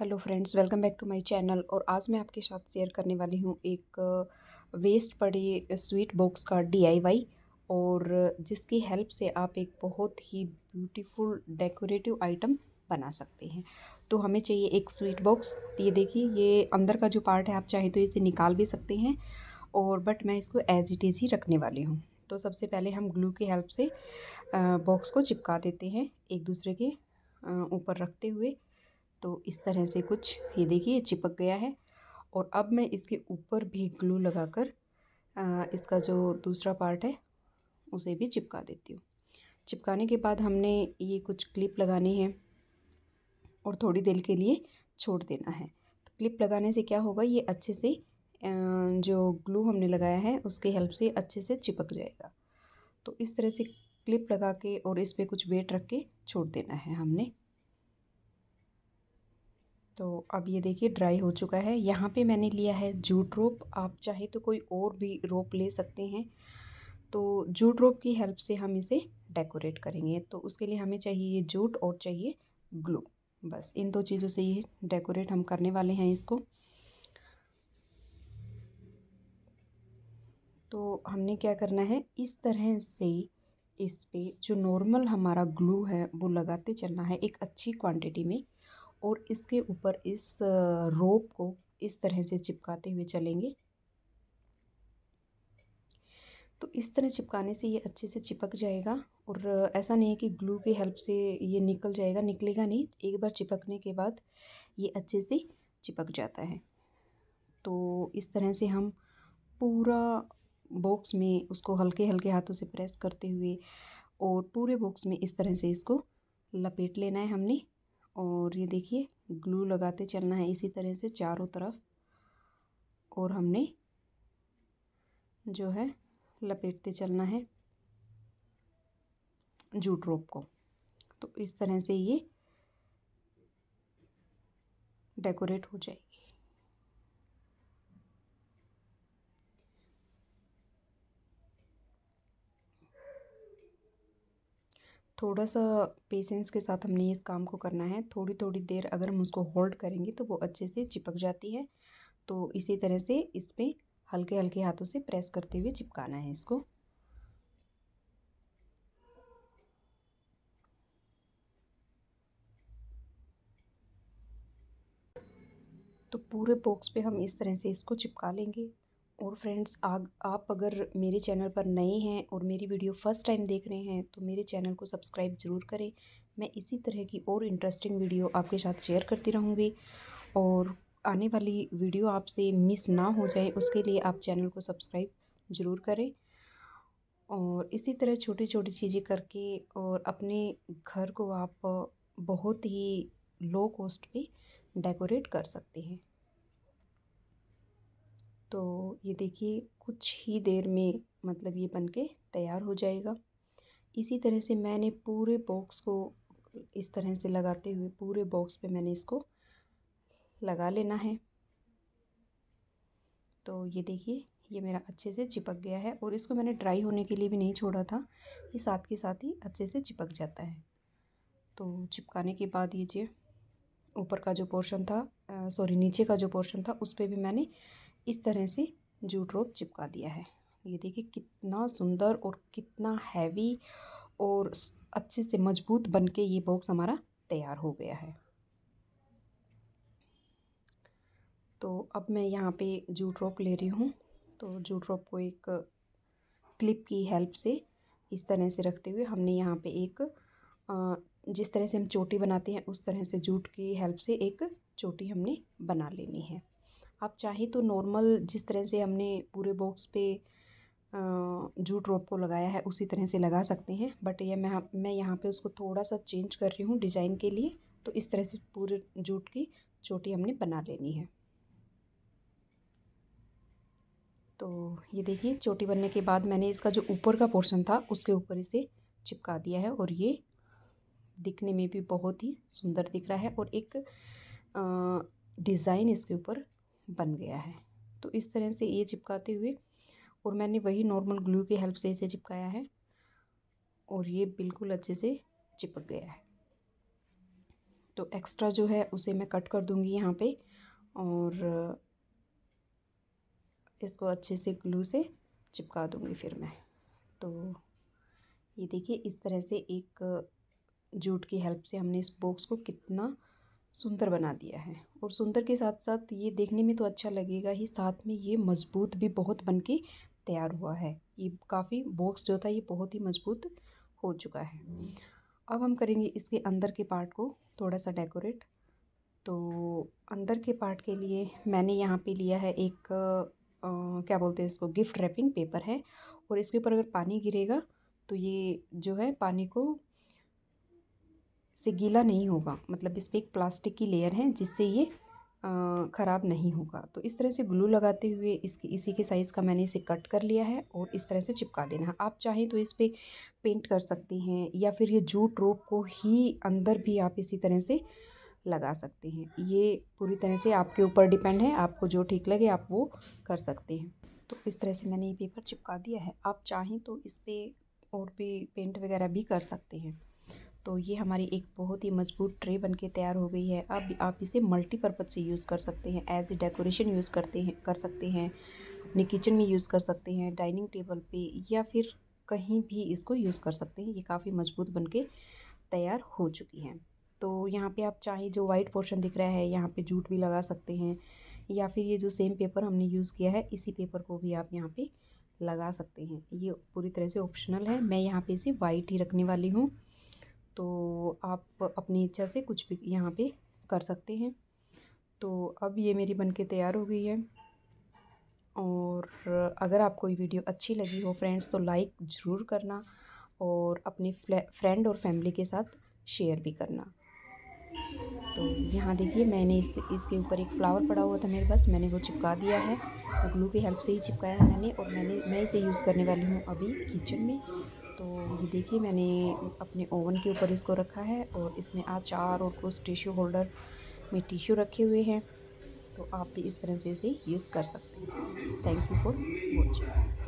hello friends welcome back to my channel और आज मैं आपके साथ शेयर करने वाली हूँ एक वेस्ट पड़े स्वीट बॉक्स का डीआईवाई और जिसकी हेल्प से आप एक बहुत ही ब्यूटीफुल डेकोरेटिव आइटम बना सकते हैं तो हमें चाहिए एक स्वीट बॉक्स तो ये देखिए ये अंदर का जो पार्ट है आप चाहें तो इसे निकाल भी सकते हैं और बट मैं इसको एज इट इज़ ही रखने वाली हूँ तो सबसे पहले हम ग्लू की हेल्प से बॉक्स को चिपका देते हैं एक दूसरे के ऊपर रखते हुए तो इस तरह से कुछ ये देखिए ये चिपक गया है और अब मैं इसके ऊपर भी ग्लू लगाकर इसका जो दूसरा पार्ट है उसे भी चिपका देती हूँ चिपकाने के बाद हमने ये कुछ क्लिप लगानी है और थोड़ी देर के लिए छोड़ देना है तो क्लिप लगाने से क्या होगा ये अच्छे से जो ग्लू हमने लगाया है उसके हेल्प से अच्छे से चिपक जाएगा तो इस तरह से क्लिप लगा के और इस पर कुछ वेट रख के छोड़ देना है हमने तो अब ये देखिए ड्राई हो चुका है यहाँ पे मैंने लिया है जूट रोप आप चाहे तो कोई और भी रोप ले सकते हैं तो जूट रोप की हेल्प से हम इसे डेकोरेट करेंगे तो उसके लिए हमें चाहिए ये जूट और चाहिए ग्लू बस इन दो चीज़ों से ये डेकोरेट हम करने वाले हैं इसको तो हमने क्या करना है इस तरह से इस पर जो नॉर्मल हमारा ग्लू है वो लगाते चलना है एक अच्छी क्वांटिटी में और इसके ऊपर इस रोप को इस तरह से चिपकाते हुए चलेंगे तो इस तरह चिपकाने से ये अच्छे से चिपक जाएगा और ऐसा नहीं है कि ग्लू की हेल्प से ये निकल जाएगा निकलेगा नहीं एक बार चिपकने के बाद ये अच्छे से चिपक जाता है तो इस तरह से हम पूरा बॉक्स में उसको हल्के हल्के हाथों से प्रेस करते हुए और पूरे बॉक्स में इस तरह से इसको लपेट लेना है हमने और ये देखिए ग्लू लगाते चलना है इसी तरह से चारों तरफ और हमने जो है लपेटते चलना है जूट रोप को तो इस तरह से ये डेकोरेट हो जाएगी थोड़ा सा पेशेंस के साथ हमने इस काम को करना है थोड़ी थोड़ी देर अगर हम उसको होल्ड करेंगे तो वो अच्छे से चिपक जाती है तो इसी तरह से इस पर हल्के हल्के हाथों से प्रेस करते हुए चिपकाना है इसको तो पूरे बॉक्स पे हम इस तरह से इसको चिपका लेंगे और फ्रेंड्स आग आप अगर मेरे चैनल पर नए हैं और मेरी वीडियो फर्स्ट टाइम देख रहे हैं तो मेरे चैनल को सब्सक्राइब ज़रूर करें मैं इसी तरह की और इंटरेस्टिंग वीडियो आपके साथ शेयर करती रहूँगी और आने वाली वीडियो आपसे मिस ना हो जाए उसके लिए आप चैनल को सब्सक्राइब ज़रूर करें और इसी तरह छोटी छोटी चीज़ें करके और अपने घर को आप बहुत ही लो कॉस्ट पे डेकोरेट कर सकते हैं तो ये देखिए कुछ ही देर में मतलब ये बन के तैयार हो जाएगा इसी तरह से मैंने पूरे बॉक्स को इस तरह से लगाते हुए पूरे बॉक्स पे मैंने इसको लगा लेना है तो ये देखिए ये मेरा अच्छे से चिपक गया है और इसको मैंने ड्राई होने के लिए भी नहीं छोड़ा था ये साथ के साथ ही अच्छे से चिपक जाता है तो चिपकाने के बाद ये ऊपर का जो पोर्शन था सॉरी नीचे का जो पोर्शन था उस पर भी मैंने इस तरह से जूट रोप चिपका दिया है ये देखिए कितना सुंदर और कितना हैवी और अच्छे से मजबूत बन के ये बॉक्स हमारा तैयार हो गया है तो अब मैं यहाँ पे जूट रोप ले रही हूँ तो जूट रोप को एक क्लिप की हेल्प से इस तरह से रखते हुए हमने यहाँ पे एक जिस तरह से हम चोटी बनाते हैं उस तरह से जूट की हेल्प से एक चोटी हमने बना लेनी है आप चाहें तो नॉर्मल जिस तरह से हमने पूरे बॉक्स पे जूट रोप को लगाया है उसी तरह से लगा सकते हैं बट ये मैं मैं यहाँ पे उसको थोड़ा सा चेंज कर रही हूँ डिज़ाइन के लिए तो इस तरह से पूरे जूट की चोटी हमने बना लेनी है तो ये देखिए चोटी बनने के बाद मैंने इसका जो ऊपर का पोर्शन था उसके ऊपर इसे चिपका दिया है और ये दिखने में भी बहुत ही सुंदर दिख रहा है और एक डिज़ाइन इसके ऊपर बन गया है तो इस तरह से ये चिपकाते हुए और मैंने वही नॉर्मल ग्लू की हेल्प से इसे चिपकाया है और ये बिल्कुल अच्छे से चिपक गया है तो एक्स्ट्रा जो है उसे मैं कट कर दूँगी यहाँ पे और इसको अच्छे से ग्लू से चिपका दूँगी फिर मैं तो ये देखिए इस तरह से एक जूट की हेल्प से हमने इस बॉक्स को कितना सुंदर बना दिया है और सुंदर के साथ साथ ये देखने में तो अच्छा लगेगा ही साथ में ये मज़बूत भी बहुत बन के तैयार हुआ है ये काफ़ी बॉक्स जो था ये बहुत ही मज़बूत हो चुका है अब हम करेंगे इसके अंदर के पार्ट को थोड़ा सा डेकोरेट तो अंदर के पार्ट के लिए मैंने यहाँ पे लिया है एक आ, क्या बोलते हैं इसको गिफ्ट रैपिंग पेपर है और इसके ऊपर अगर पानी गिरेगा तो ये जो है पानी को से गीला नहीं होगा मतलब इस पर एक प्लास्टिक की लेयर है जिससे ये ख़राब नहीं होगा तो इस तरह से ग्लू लगाते हुए इसकी इसी के साइज़ का मैंने इसे कट कर लिया है और इस तरह से चिपका देना है आप चाहें तो इस पर पे पेंट कर सकती हैं या फिर ये जूट रोप को ही अंदर भी आप इसी तरह से लगा सकते हैं ये पूरी तरह से आपके ऊपर डिपेंड है आपको जो ठीक लगे आप वो कर सकते हैं तो इस तरह से मैंने ये पेपर चिपका दिया है आप चाहें तो इस पर पे और भी पेंट वगैरह भी कर सकते हैं तो ये हमारी एक बहुत ही मजबूत ट्रे बन के तैयार हो गई है अब आप इसे मल्टीपर्पज़ से यूज़ कर सकते हैं एज ए डेकोरेशन यूज़ करते हैं कर सकते हैं अपने किचन में यूज़ कर सकते हैं डाइनिंग टेबल पे या फिर कहीं भी इसको यूज़ कर सकते हैं ये काफ़ी मजबूत बन के तैयार हो चुकी है तो यहाँ पे आप चाहे जो वाइट पोर्शन दिख रहा है यहाँ पे जूट भी लगा सकते हैं या फिर ये जो सेम पेपर हमने यूज़ किया है इसी पेपर को भी आप यहाँ पर लगा सकते हैं ये पूरी तरह से ऑप्शनल है मैं यहाँ पे इसे वाइट ही रखने वाली हूँ तो आप अपनी इच्छा से कुछ भी यहाँ पे कर सकते हैं तो अब ये मेरी बनके तैयार हो गई है और अगर आपको ये वीडियो अच्छी लगी हो फ्रेंड्स तो लाइक ज़रूर करना और अपनी फ्रेंड और फैमिली के साथ शेयर भी करना तो यहाँ देखिए मैंने इस इसके ऊपर एक फ्लावर पड़ा हुआ था मेरे पास मैंने वो चिपका दिया है तो ग्लू की हेल्प से ही चिपकाया है मैंने और मैंने मैं इसे यूज़ करने वाली हूँ अभी किचन में तो ये देखिए मैंने अपने ओवन के ऊपर इसको रखा है और इसमें चार और कुछ टिश्यू होल्डर में टिश्यू रखे हुए हैं तो आप भी इस तरह से इसे यूज़ कर सकते हैं थैंक यू फॉर वॉचिंग